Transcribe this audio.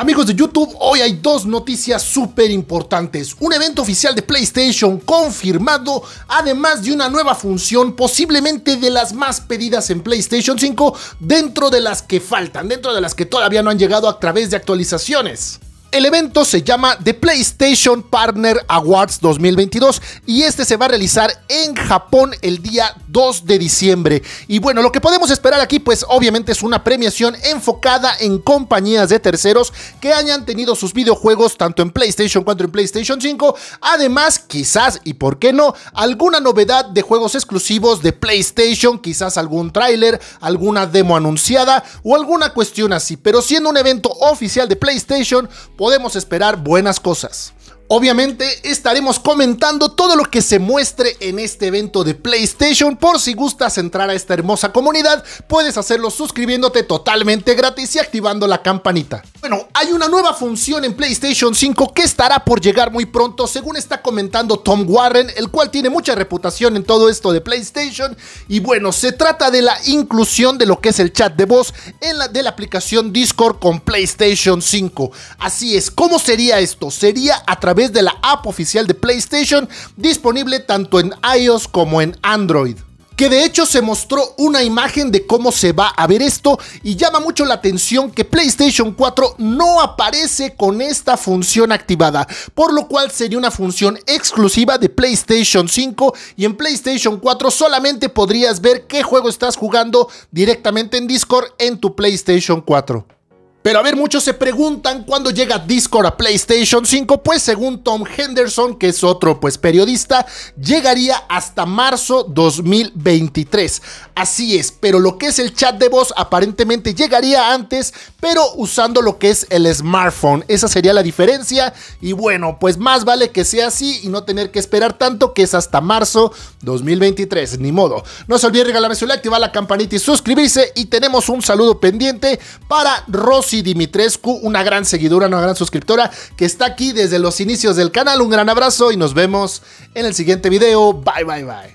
Amigos de YouTube, hoy hay dos noticias súper importantes. Un evento oficial de PlayStation confirmado, además de una nueva función posiblemente de las más pedidas en PlayStation 5 dentro de las que faltan, dentro de las que todavía no han llegado a través de actualizaciones. El evento se llama The PlayStation Partner Awards 2022 y este se va a realizar en Japón el día 2 de diciembre. Y bueno, lo que podemos esperar aquí pues obviamente es una premiación enfocada en compañías de terceros que hayan tenido sus videojuegos tanto en PlayStation 4 en PlayStation 5. Además, quizás y por qué no, alguna novedad de juegos exclusivos de PlayStation, quizás algún tráiler, alguna demo anunciada o alguna cuestión así. Pero siendo un evento oficial de PlayStation, podemos esperar buenas cosas. Obviamente estaremos comentando todo lo que se muestre en este evento de PlayStation. Por si gustas entrar a esta hermosa comunidad, puedes hacerlo suscribiéndote totalmente gratis y activando la campanita. Bueno, hay una nueva función en PlayStation 5 que estará por llegar muy pronto, según está comentando Tom Warren, el cual tiene mucha reputación en todo esto de PlayStation. Y bueno, se trata de la inclusión de lo que es el chat de voz en la, de la aplicación Discord con PlayStation 5. Así es, ¿cómo sería esto? Sería a través de la app oficial de PlayStation disponible tanto en iOS como en Android que de hecho se mostró una imagen de cómo se va a ver esto y llama mucho la atención que PlayStation 4 no aparece con esta función activada, por lo cual sería una función exclusiva de PlayStation 5 y en PlayStation 4 solamente podrías ver qué juego estás jugando directamente en Discord en tu PlayStation 4. Pero a ver, muchos se preguntan cuándo llega Discord a PlayStation 5, pues según Tom Henderson, que es otro pues periodista, llegaría hasta marzo 2023. Así es, pero lo que es el chat de voz aparentemente llegaría antes, pero usando lo que es el smartphone. Esa sería la diferencia y bueno, pues más vale que sea así y no tener que esperar tanto que es hasta marzo 2023, ni modo. No se olviden regalarme su like, activar la campanita y suscribirse y tenemos un saludo pendiente para Ros Dimitrescu, una gran seguidora, una gran suscriptora que está aquí desde los inicios del canal. Un gran abrazo y nos vemos en el siguiente video. Bye, bye, bye.